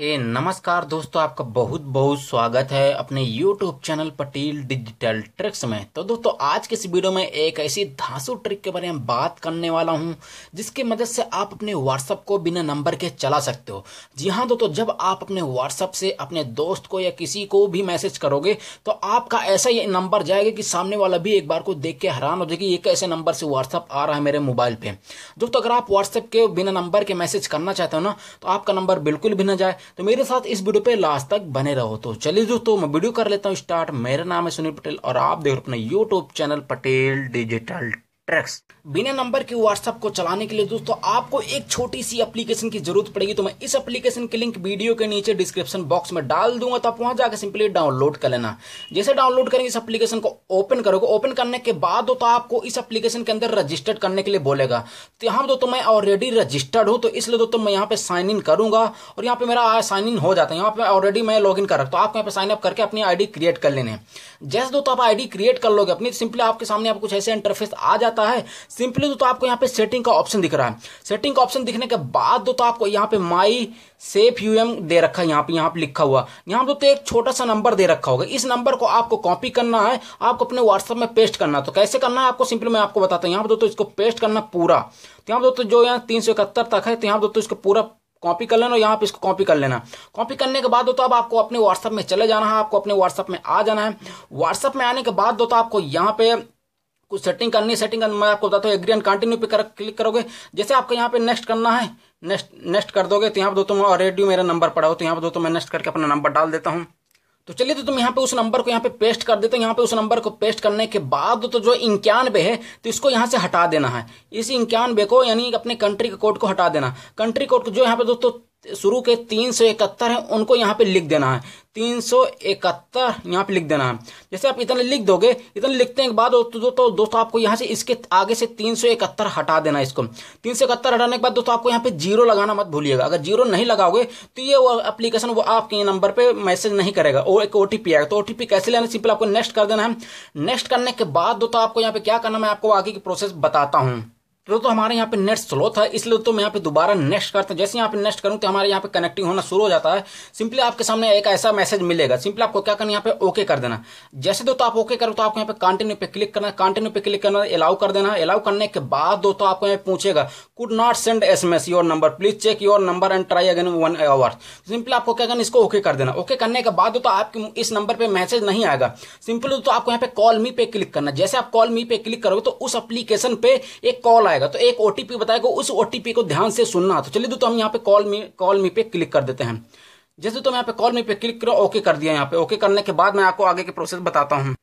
हे hey, नमस्कार दोस्तों आपका बहुत बहुत स्वागत है अपने YouTube channel Patel digital tricks में तो दोस्तों आज के इस वीडियो में एक ऐसी धांसू ट्रिक के बारे में बात करने वाला हूं जिसकी मदद से आप अपने WhatsApp को बिना नंबर के चला सकते हो जी हाँ दोस्तों जब आप अपने WhatsApp से अपने दोस्त को या किसी को भी मैसेज करोगे तो आपका ऐसा ये नंबर जाएगा कि सामने वाला भी एक बार को देख के हैरान हो जाएगी ये कैसे नंबर से व्हाट्सअप आ रहा है मेरे मोबाइल पर दोस्तों अगर आप व्हाट्सएप के बिना नंबर के मैसेज करना चाहते हो ना तो आपका नंबर बिल्कुल भी ना जाए तो मेरे साथ इस वीडियो पे लास्ट तक बने रहो तो चलिए दोस्तों मैं वीडियो कर लेता हूँ स्टार्ट मेरा नाम है सुनील पटेल और आप देख रहे अपने YouTube channel Patel digital tricks बिना नंबर के व्हाट्सएप को चलाने के लिए दोस्तों आपको एक छोटी सी एप्लीकेशन की जरूरत पड़ेगी तो मैं इस एप्लीकेशन के लिंक वीडियो के नीचे डिस्क्रिप्शन बॉक्स में डाल दूंगा तो आप वहां जाकर सिंपली डाउनलोड कर लेना जैसे डाउनलोड करेंगे इस एप्लीकेशन को ओपन करोगे ओपन करने के बाद तो आपको इस एप्लीकेशन के अंदर रजिस्टर्ड करने के लिए बोलेगा तो हम दोस्तों मैं ऑलरेडी रजिस्टर्ड हूं तो इसलिए दोस्तों मैं यहाँ पे साइन इन करूंगा और यहाँ पे मेरा साइन इन हो जाता है यहाँ पे ऑलरेडी मैं लॉग इन कर रखता हूँ आपको यहाँ पे साइन अप करके अपनी आईडी क्रिएट कर लेने जैसे दोस्तों आप आईडी क्रिएट कर लोगे अपनी सिंपली आपके सामने आपको कुछ ऐसे इंटरफेस आ जाता जाता है सिंपली दोस्तों तो आपको यहाँ पे सेटिंग का ऑप्शन दिख रहा है सेटिंग का ऑप्शन दिखने के बाद दोस्तों तो आपको यहाँ पे माई सेफ यूएम दे रखा है यहाँ पे यहाँ पे लिखा हुआ यहाँ पे तो एक छोटा सा नंबर दे रखा होगा इस नंबर को आपको कॉपी करना है आपको अपने व्हाट्सएप में पेस्ट करना तो कैसे करना है आपको सिंपली मैं आपको बताता हूँ यहाँ पे दोस्तों तो इसको पेस्ट करना पूरा तो यहाँ पे दोस्तों जो यहाँ तीन तक है तो यहाँ पे दोस्तों इसको पूरा कॉपी कर लेना और यहाँ पे इसको कॉपी कर लेना कॉपी करने के बाद दोस्तों अब आपको अपने व्हाट्सएप में चले जाना है आपको अपने व्हाट्सएप में आ जाना है व्हाट्सएप में आने के बाद दोस्तों आपको यहाँ पे कुछ सेटिंग करनी है सेटिंग मैं आपको बताता हूँ एग्री एंड कंटिन्यू पे कर क्लिक करोगे जैसे आपको यहाँ पे नेक्स्ट करना है नेक्स्ट नेक्स्ट कर दोगे तो यहाँ पर दो तुम तो ऑलरेडी मेरा नंबर पड़ा हो तो यहाँ पर दोस्तों मैं नेक्स्ट करके अपना नंबर डाल देता हूँ तो चलिए तो तुम यहाँ पे उस नंबर को यहाँ पे पेस्ट कर देते हो यहाँ पे उस नंबर को पेस्ट करने के बाद तो जो इंक्यानवे है तो इसको यहाँ से हटा देना है इस इंक्यानवे को यानी अपने कंट्री के कोड को हटा देना कंट्री कोड को जो यहाँ पे दोस्तों शुरू के तीन सौ इकहत्तर है उनको यहाँ पे लिख देना है तीन सौ इकहत्तर यहाँ पे लिख देना है जैसे आप इतने लिख दोगे इतने लिखने के बाद दोस्तों तो, तो दोस्तों आपको यहाँ से इसके आगे से तीन सौ इकहत्तर हटा देना इसको तीन सौ इकहत्तर हटाने के बाद दोस्तों आपको यहाँ पे जीरो लगाना मत भूलिएगा अगर जीरो नहीं लगाओगे तो ये वो एप्लीकेशन वो आपके नंबर पर मैसेज नहीं करेगा और एक ओ आएगा तो ओ कैसे लेना सिंपल आपको नेक्स्ट कर देना है नेक्स्ट करने के बाद दोस्तों आपको यहाँ पे क्या करना मैं आपको आगे की प्रोसेस बताता हूँ तो तो हमारे यहाँ पे नेट स्लो था इसलिए तो मैं यहाँ पे दोबारा नेक्स्ट करता हूँ जैसे यहाँ पे नेक्स्ट करूँ तो हमारे यहाँ पे कनेक्टिंग होना शुरू हो जाता है सिंपली आपके सामने एक ऐसा मैसेज मिलेगा सिंपली आपको क्या करना यहाँ पे ओके कर देना जैसे दो तो आप ओके करो तो आपको यहाँ पे कंटिन्यू पे क्लिक करना कंटिन्यू पे क्लिक करना अलाउ कर देना अलाउ करने के बाद दो तो आपको यहाँ पूछेगा could not send S M S your number please check your number and try again one hour simply आपको क्या करना इसको ओके कर देना ओके करने के बाद तो आपके इस नंबर पर मैसेज नहीं आएगा सिंपली तो आपको यहाँ पे कॉल मी पे क्लिक करना जैसे आप कॉल मी पे क्लिक करोगे तो उस एप्लीकेशन पे एक कॉल आएगा बताएगा तो एक ओटीपी बताएगा उस ओटीपी को ध्यान से सुनना तो चलिए दोस्तों हम यहाँ पे कॉल मी कॉल मी पे क्लिक कर देते हैं जैसे तो मैं यहाँ पे कॉल मी पे क्लिक करो ओके कर दिया यहाँ पे ओके करने के बाद मैं आपको आगे के प्रोसेस बताता हूँ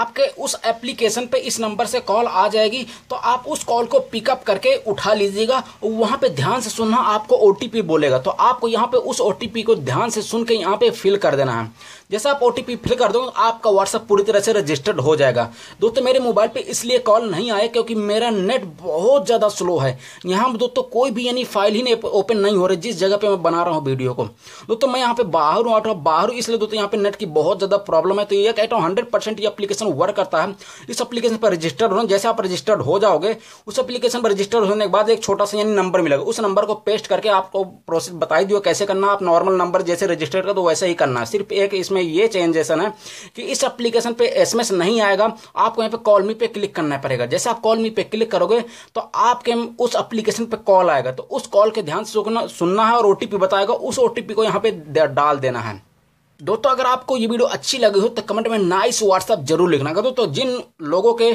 आपके उस एप्लीकेशन पे इस नंबर से कॉल आ जाएगी तो आप उस कॉल को पिकअप करके उठा लीजिएगा वहां पे ध्यान से सुनना आपको ओटीपी बोलेगा तो आपको यहाँ पे उस ओटीपी को ध्यान से सुन के यहाँ पे फिल कर देना है जैसा आप ओ फिल कर दोगे आपका व्हाट्सअप पूरी तरह से रजिस्टर्ड हो जाएगा दोस्तों मेरे मोबाइल पे इसलिए कॉल नहीं आया क्योंकि मेरा नेट बहुत ज़्यादा स्लो है यहाँ दोस्तों कोई भी यानी फाइल ही नहीं ओपन नहीं हो रही जिस जगह पे मैं बना रहा हूँ वीडियो को दोस्तों मैं यहाँ पे बाहर हूँ आठ बाहर इसलिए दोस्तों यहाँ पे नेट की बहुत ज़्यादा प्रॉब्लम है तो ये कहता हूँ हंड्रेड परसेंट ये अपलीकेशन वर्क करता है इस अपलीकेशन पर रजिस्टर्ड हो जैसे आप रजिस्टर्ड हो जाओगे उस अपलीकेशन पर रजिस्टर्ड होने के बाद एक छोटा सा यानी नंबर मिलेगा उस नंबर को पेस्ट करके आपको प्रोसेस बताई दिए कैसे करना आप नॉर्मल नंबर जैसे रजिस्टर्ड कर दो वैसे ही करना सिर्फ एक इसमें इसमें ये चेंजेसन है कि इस एप्लीकेशन पे एसएमएस नहीं आएगा आपको यहाँ पे कॉल मी पे क्लिक करना पड़ेगा जैसे आप कॉल मी पे क्लिक करोगे तो आपके उस एप्लीकेशन पे कॉल आएगा तो उस कॉल के ध्यान से सुनना है और ओ बताएगा उस ओ को यहाँ पे डाल देना है दोस्तों अगर आपको ये वीडियो अच्छी लगी हो तो कमेंट में नाइस व्हाट्सअप जरूर लिखना कर दो तो जिन लोगों के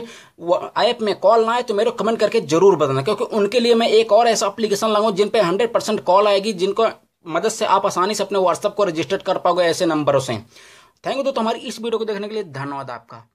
ऐप में कॉल ना आए तो मेरे कमेंट करके जरूर बताना क्योंकि उनके लिए मैं एक और ऐसा एप्लीकेशन लाऊंगा जिन पे 100 परसेंट कॉल आएगी जिनको मदद से आप आसानी से अपने व्हाट्सएप को रजिस्टर्ड कर पाओगे ऐसे नंबरों से थैंक यू दोस्तों हमारी इस वीडियो को देखने के लिए धन्यवाद आपका